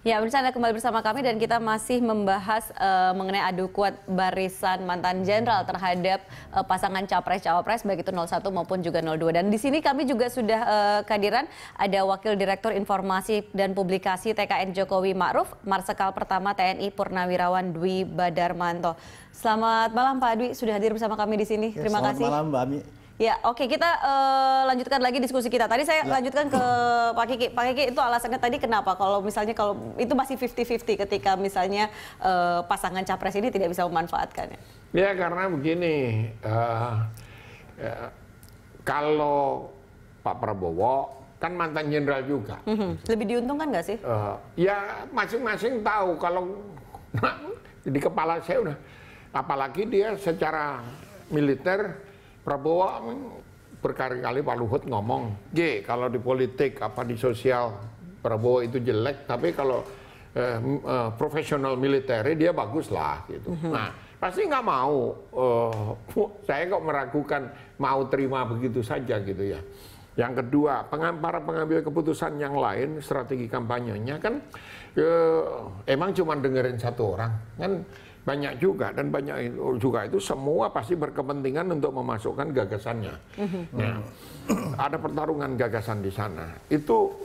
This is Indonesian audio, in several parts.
Ya, pemirsa Anda kembali bersama kami dan kita masih membahas uh, mengenai adu kuat barisan mantan jenderal terhadap uh, pasangan capres-cawapres baik itu 01 maupun juga 02. Dan di sini kami juga sudah uh, kehadiran ada Wakil Direktur Informasi dan Publikasi TKN Jokowi Ma'ruf, Marsekal Pertama TNI Purnawirawan Dwi Badarmanto. Selamat malam Pak Dwi, sudah hadir bersama kami di sini. Ya, Terima selamat kasih. Selamat malam Mbak Ami. Ya, oke okay, kita uh, lanjutkan lagi diskusi kita. Tadi saya ya. lanjutkan ke Pak Kiki. Pak Kiki itu alasannya tadi kenapa kalau misalnya kalau itu masih 50-50 ketika misalnya uh, pasangan capres ini tidak bisa memanfaatkannya. Ya karena begini, uh, ya, kalau Pak Prabowo kan mantan jenderal juga. Mm-hmm. Lebih diuntungkan nggak sih? Uh, ya masing-masing tahu kalau di kepala saya udah, apalagi dia secara militer Prabowo berkali-kali Pak Luhut ngomong, G kalau di politik apa di sosial Prabowo itu jelek, tapi kalau eh, eh, profesional militer dia bagus lah gitu. Mhm. Nah pasti nggak mau. Uh, saya kok meragukan mau terima begitu saja gitu ya. Yang kedua, para pengambil keputusan yang lain strategi kampanyenya kan eh, emang cuma dengerin satu orang kan banyak juga dan banyak juga itu semua pasti berkepentingan untuk memasukkan gagasannya. Mm-hmm. Ya. ada pertarungan gagasan di sana. Itu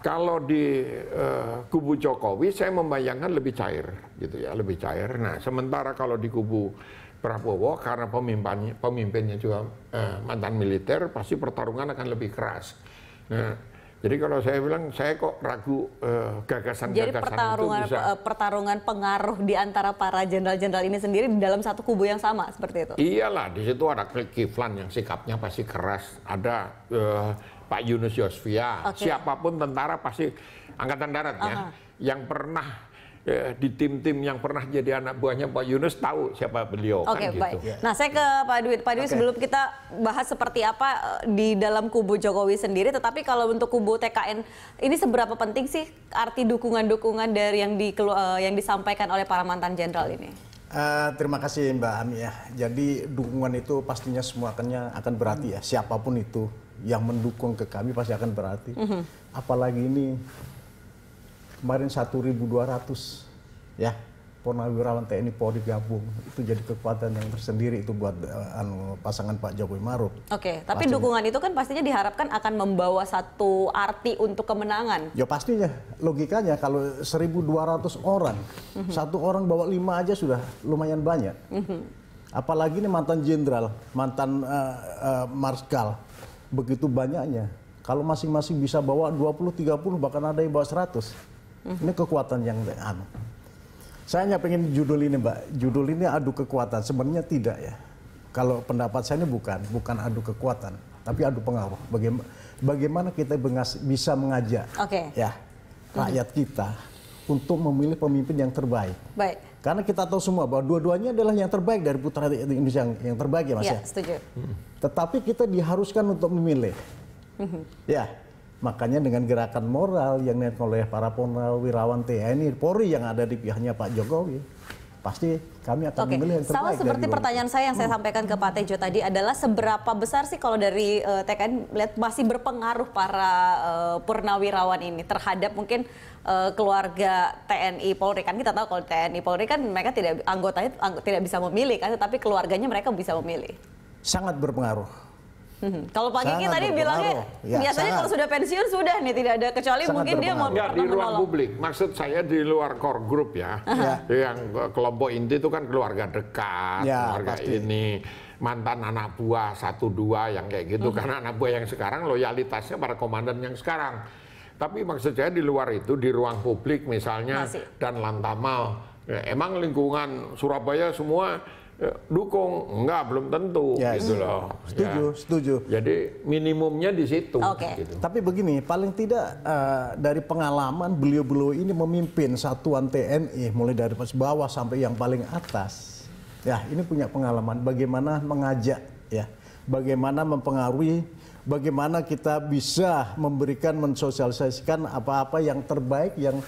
kalau di uh, kubu Jokowi saya membayangkan lebih cair gitu ya, lebih cair. Nah, sementara kalau di kubu Prabowo karena pemimpinnya pemimpinnya juga uh, mantan militer pasti pertarungan akan lebih keras. Nah, jadi kalau saya bilang saya kok ragu gagasan eh, gagasan-gagasan Jadi pertarungan, itu bisa eh, pertarungan pengaruh di antara para jenderal-jenderal ini sendiri di dalam satu kubu yang sama seperti itu. Iyalah, di situ ada Kiflan yang sikapnya pasti keras, ada uh, Pak Yunus Yosvia, okay. siapapun tentara pasti angkatan darat uh ya. -huh. yang pernah ya, di tim-tim yang pernah jadi anak buahnya Pak Yunus tahu siapa beliau okay, kan gitu. baik. gitu. Nah, saya ke Pak Dwi. Pak Dwi okay. sebelum kita bahas seperti apa eh, di dalam kubu Jokowi sendiri, tetapi kalau untuk kubu TKN ini seberapa penting sih arti dukungan-dukungan dari yang di eh, yang disampaikan oleh para mantan jenderal ini? Uh, terima kasih Mbak Ami ya. Jadi dukungan itu pastinya semua akannya akan berarti ya. Siapapun itu yang mendukung ke kami pasti akan berarti. Mm -hmm. Apalagi ini kemarin 1.200 ya purnawirawan TNI Polri gabung itu jadi kekuatan yang tersendiri itu buat uh, pasangan Pak Jokowi Maruf. Oke, okay, tapi pastinya. dukungan itu kan pastinya diharapkan akan membawa satu arti untuk kemenangan. Ya pastinya, logikanya kalau 1.200 orang, mm -hmm. satu orang bawa lima aja sudah lumayan banyak. Mm -hmm. Apalagi ini mantan jenderal, mantan uh, uh, marskal, begitu banyaknya. Kalau masing-masing bisa bawa 20, 30, bahkan ada yang bawa 100 ini kekuatan yang anu. Saya hanya pengen judul ini, Mbak. Judul ini adu kekuatan. Sebenarnya tidak ya. Kalau pendapat saya ini bukan, bukan adu kekuatan, tapi adu pengaruh. Bagaimana, bagaimana kita bengas, bisa mengajak okay. ya rakyat kita untuk memilih pemimpin yang terbaik. Baik. Karena kita tahu semua bahwa dua-duanya adalah yang terbaik dari putra Indonesia yang, yang terbaik ya Mas ya. ya? setuju. Tetapi kita diharuskan untuk memilih. Mhm. Ya, Makanya dengan gerakan moral yang dilakukan oleh para purnawirawan TNI Polri yang ada di pihaknya Pak Jokowi, pasti kami akan okay. memilih yang terbaik. Sama seperti pertanyaan saya yang saya hmm. sampaikan ke Pak Tejo tadi adalah seberapa besar sih kalau dari uh, eh, TKN lihat masih berpengaruh para uh, purnawirawan ini terhadap mungkin uh, keluarga TNI Polri kan kita tahu kalau TNI Polri kan mereka tidak anggotanya tidak bisa memilih kan tapi keluarganya mereka bisa memilih. Sangat berpengaruh Hmm. Kalau Pak Kiki tadi bilangnya ya, biasanya sangat. kalau sudah pensiun sudah nih tidak ada kecuali sangat mungkin dia mau ya, di ruang menolong. publik. Maksud saya di luar core group ya. -huh. Iya. Yang kelompok inti itu kan keluarga dekat, ya, keluarga pasti. ini mantan anak buah satu dua yang kayak gitu hmm. karena anak buah yang sekarang loyalitasnya para komandan yang sekarang. Tapi maksud saya di luar itu di ruang publik misalnya Masih. dan lantamal. Ya, emang lingkungan Surabaya semua Ya, dukung enggak belum tentu yes. Ya, gitu loh setuju ya. setuju jadi minimumnya di situ okay. gitu. tapi begini paling tidak uh, dari pengalaman beliau-beliau ini memimpin satuan TNI mulai dari bawah sampai yang paling atas ya ini punya pengalaman bagaimana mengajak ya bagaimana mempengaruhi bagaimana kita bisa memberikan mensosialisasikan apa-apa yang terbaik yang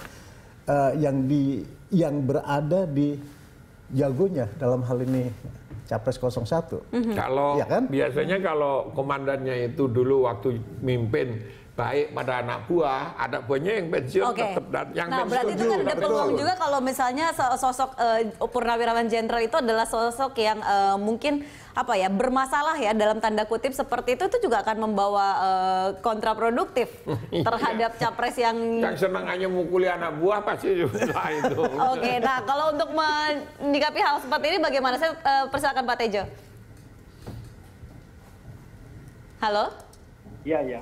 uh, yang di yang berada di jagonya dalam hal ini capres 01. Mhm. Kalau ya kan? biasanya kalau komandannya itu dulu waktu mimpin baik pada anak buah, anak buahnya yang pensiun okay. tetap dan yang Nah, pensiun berarti itu kan ada peluang juga kalau misalnya sosok uh, Purnawirawan Jenderal itu adalah sosok yang uh, mungkin apa ya bermasalah ya dalam tanda kutip seperti itu itu juga akan membawa uh, kontraproduktif iya. terhadap capres yang yang senang hanya mukuli anak buah pasti itu. Oke, okay, nah kalau untuk menyikapi hal seperti ini bagaimana saya uh, persilakan Pak Tejo. Halo? Iya, ya. ya.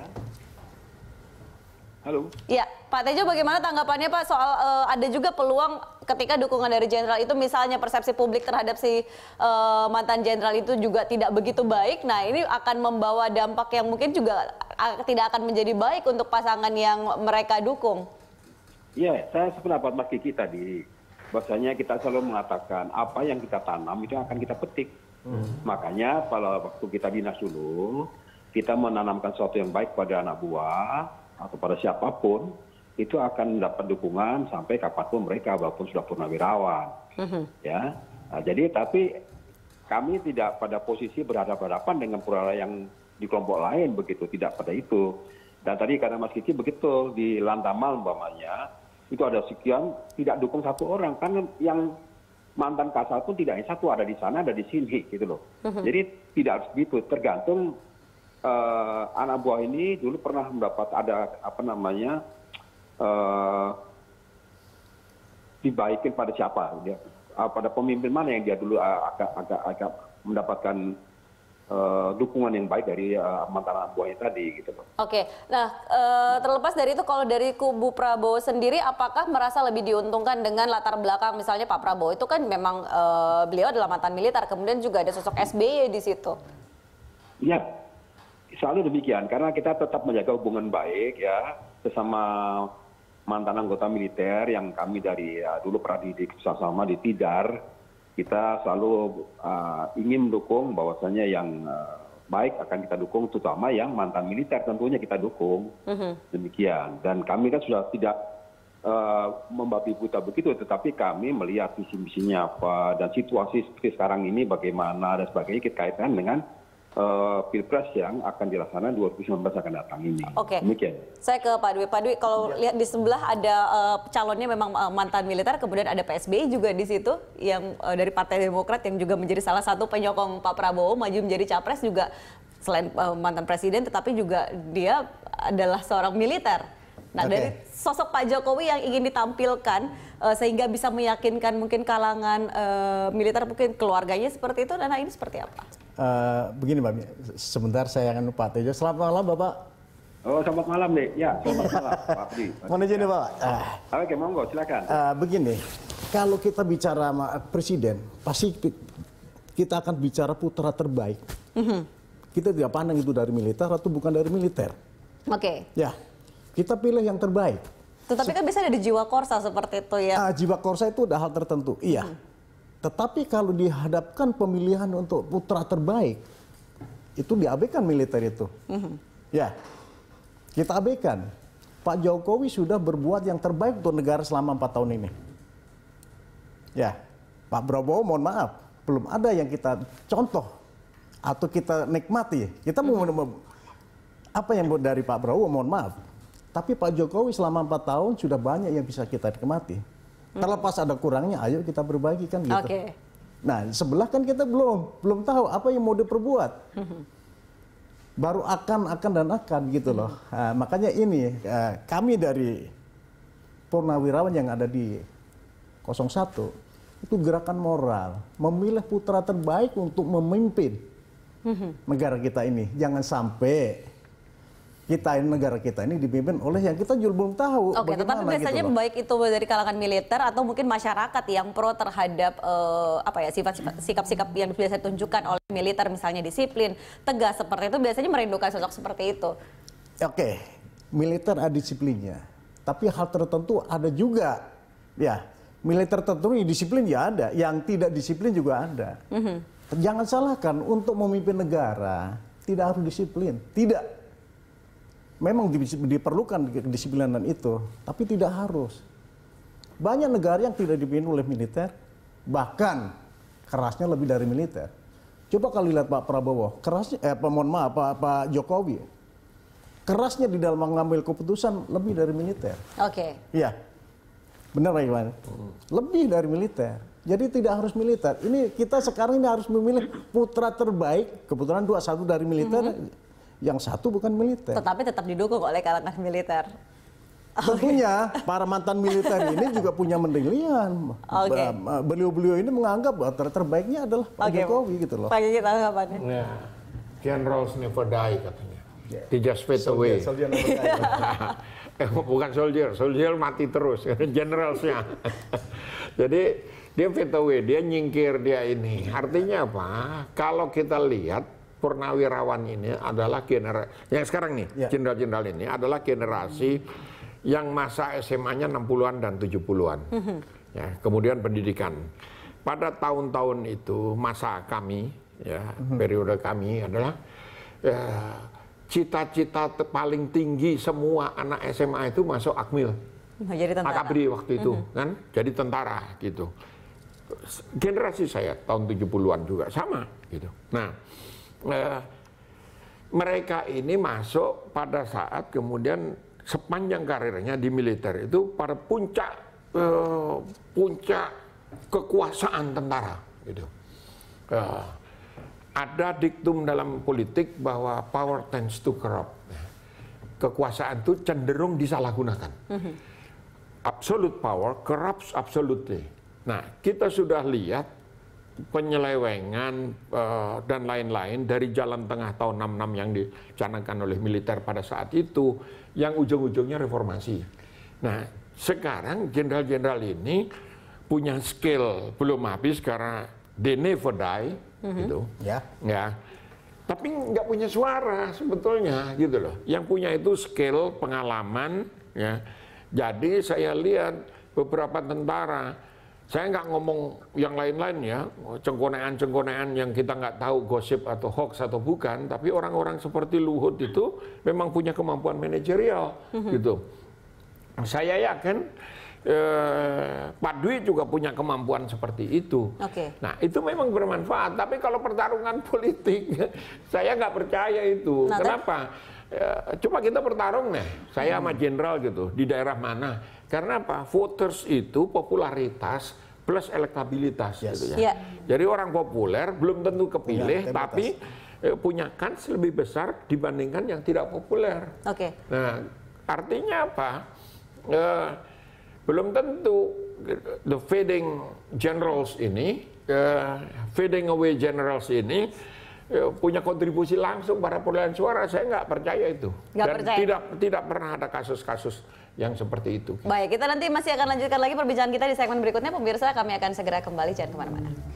Halo. Iya, Pak Tejo bagaimana tanggapannya Pak soal uh, ada juga peluang ketika dukungan dari jenderal itu misalnya persepsi publik terhadap si uh, mantan jenderal itu juga tidak begitu baik. Nah, ini akan membawa dampak yang mungkin juga eh, tidak akan menjadi baik untuk pasangan yang mereka dukung. Iya, saya sependapat Mas Kiki tadi. Bahasanya kita selalu mengatakan apa yang kita tanam itu akan kita petik. Hmm. Makanya pada waktu kita dinas dulu, kita menanamkan sesuatu yang baik pada anak buah, atau pada siapapun itu akan dapat dukungan sampai kapanpun mereka walaupun sudah purnawirawan mm-hmm. ya nah, jadi tapi kami tidak pada posisi berhadapan-hadapan dengan purnawirawan yang di kelompok lain begitu tidak pada itu dan tadi karena Mas Kiki begitu di Lantamal umpamanya itu ada sekian tidak dukung satu orang karena yang mantan kasal pun tidak hanya satu ada di sana ada di sini gitu loh mm-hmm. jadi tidak harus begitu tergantung Eh, anak buah ini dulu pernah mendapat ada apa namanya eh, dibaikin pada siapa eh, pada pemimpin mana yang dia dulu agak mendapatkan dukungan yang baik dari mantan anak buahnya tadi gitu Oke, nah terlepas dari itu kalau dari kubu Prabowo sendiri apakah merasa lebih diuntungkan dengan latar belakang misalnya Pak Prabowo itu kan memang beliau adalah mantan militer kemudian juga ada sosok SBY di situ. Iya, selalu demikian karena kita tetap menjaga hubungan baik ya sesama mantan anggota militer yang kami dari ya, dulu pernah di sama di Tidar kita selalu uh, ingin mendukung bahwasanya yang uh, baik akan kita dukung terutama yang mantan militer tentunya kita dukung mm-hmm. demikian dan kami kan sudah tidak uh, membabi buta begitu tetapi kami melihat visi misinya apa dan situasi seperti sekarang ini bagaimana dan sebagainya kita kaitkan dengan Eh, pilpres yang akan dilaksanakan 2019 akan datang ini. Oke. Okay. Saya ke Pak Dwi. Pak Dwi, kalau ya. lihat di sebelah ada uh, calonnya memang uh, mantan militer, kemudian ada PSB juga di situ yang uh, dari Partai Demokrat yang juga menjadi salah satu penyokong Pak Prabowo maju menjadi capres juga selain uh, mantan presiden, tetapi juga dia adalah seorang militer. Nah, okay. dari sosok Pak Jokowi yang ingin ditampilkan uh, sehingga bisa meyakinkan mungkin kalangan uh, militer mungkin keluarganya seperti itu, Nana ini seperti apa? Uh, begini Mbak, sebentar saya akan lupa Tejo. Selamat malam Bapak. Oh, selamat malam deh. Ya, selamat malam Pak Abdi. Mohon izin ya, Pak. Uh, ah. Oke, monggo silakan. Uh, begini, kalau kita bicara sama presiden, pasti kita akan bicara putra terbaik. Mm -hmm. Kita tidak pandang itu dari militer atau bukan dari militer. Oke. Okay. Ya kita pilih yang terbaik. Tetapi kan bisa ada jiwa korsa seperti itu ya. Ah, jiwa korsa itu ada hal tertentu, iya. Hmm. Tetapi kalau dihadapkan pemilihan untuk putra terbaik, itu diabaikan militer itu. Hmm. Ya, kita abaikan. Pak Jokowi sudah berbuat yang terbaik untuk negara selama empat tahun ini. Ya, Pak Prabowo mohon maaf, belum ada yang kita contoh atau kita nikmati. Kita mau hmm. apa yang buat dari Pak Prabowo mohon maaf tapi Pak Jokowi selama empat tahun sudah banyak yang bisa kita nikmati. Hmm. Terlepas ada kurangnya, ayo kita berbagi kan gitu. Okay. Nah sebelah kan kita belum belum tahu apa yang mau diperbuat. Hmm. Baru akan akan dan akan gitu loh. Hmm. Nah, makanya ini eh, kami dari Purnawirawan yang ada di 01 itu gerakan moral memilih putra terbaik untuk memimpin hmm. negara kita ini. Jangan sampai kita ini negara kita ini dipimpin oleh yang kita juga belum tahu. Oke, okay, tetapi gitu biasanya gitu baik itu dari kalangan militer atau mungkin masyarakat yang pro terhadap uh, apa ya sifat sikap-sikap yang biasa ditunjukkan oleh militer misalnya disiplin, tegas seperti itu biasanya merindukan sosok seperti itu. Oke, militer ada disiplinnya. Tapi hal tertentu ada juga. Ya, militer tertentu disiplin ya ada, yang tidak disiplin juga ada. Mm -hmm. Jangan salahkan untuk memimpin negara tidak harus disiplin. Tidak memang diperlukan kedisiplinan itu, tapi tidak harus. Banyak negara yang tidak dipimpin oleh militer, bahkan kerasnya lebih dari militer. Coba kalau lihat Pak Prabowo, kerasnya, eh, mohon maaf Pak, Pak Jokowi, kerasnya di dalam mengambil keputusan lebih dari militer. Oke. Okay. Iya, benar Pak Iwan. Lebih dari militer. Jadi tidak harus militer. Ini kita sekarang ini harus memilih putra terbaik. Kebetulan dua satu dari militer, mm -hmm yang satu bukan militer. Tetapi tetap didukung oleh kalangan militer. Tentunya para mantan militer ini juga punya mendirian. Okay. Beliau-beliau ini menganggap bahwa ter terbaiknya adalah Pak okay. Jokowi gitu loh. Pak kita tanggapannya. Nah, generals never die katanya. Yeah. They just fade away. Soldier never eh, bukan soldier, soldier mati terus. Generalsnya. Jadi dia fade away, dia nyingkir, dia ini. Artinya apa? Kalau kita lihat purnawirawan ini adalah generasi yang sekarang nih ya. jenderal-jenderal ya. ini adalah generasi yang masa SMA-nya 60-an dan 70-an. -hmm. ya, kemudian pendidikan. Pada tahun-tahun itu masa kami ya -hmm. periode kami adalah ya, cita-cita paling tinggi semua anak SMA itu masuk akmil. Oh, jadi tentara. Akabri waktu itu -hmm. kan jadi tentara gitu. Generasi saya tahun 70-an juga sama gitu. Nah, eh, mereka ini masuk pada saat kemudian sepanjang karirnya di militer itu pada puncak eh, puncak kekuasaan tentara gitu. Eh, ada diktum dalam politik bahwa power tends to corrupt. Nah, kekuasaan itu cenderung disalahgunakan. Mm-hmm. Absolute power corrupts absolutely. Nah, kita sudah lihat penyelewengan uh, dan lain-lain dari jalan tengah tahun 66 yang dicanangkan oleh militer pada saat itu yang ujung-ujungnya reformasi. Nah, sekarang jenderal-jenderal ini punya skill belum habis karena they never die mm -hmm. gitu. Ya. Yeah. Ya. Tapi nggak punya suara sebetulnya gitu loh. Yang punya itu skill, pengalaman ya. Jadi saya lihat beberapa tentara saya nggak ngomong yang lain-lain ya, cengkonean-cengkonean yang kita nggak tahu gosip atau hoax atau bukan, tapi orang-orang seperti Luhut itu memang punya kemampuan manajerial mhm. gitu. Saya yakin eh, Pak Dwi juga punya kemampuan seperti itu. Okay. Nah itu memang bermanfaat, tapi kalau pertarungan politik saya nggak percaya itu. Nah, Kenapa? Eh, coba kita bertarung nih, saya hmm. sama jenderal gitu di daerah mana karena apa? Voters itu popularitas plus elektabilitas yes. gitu ya. Yeah. Jadi orang populer belum tentu kepilih ya, tapi eh, punya kans lebih besar dibandingkan yang tidak populer. Oke. Okay. Nah, artinya apa? Eh, belum tentu the fading generals ini eh, fading away generals ini eh, punya kontribusi langsung pada perolehan suara saya nggak percaya itu gak dan percaya. tidak tidak pernah ada kasus-kasus yang seperti itu. Baik, kita nanti masih akan lanjutkan lagi perbincangan kita di segmen berikutnya. Pemirsa, kami akan segera kembali. Jangan kemana-mana.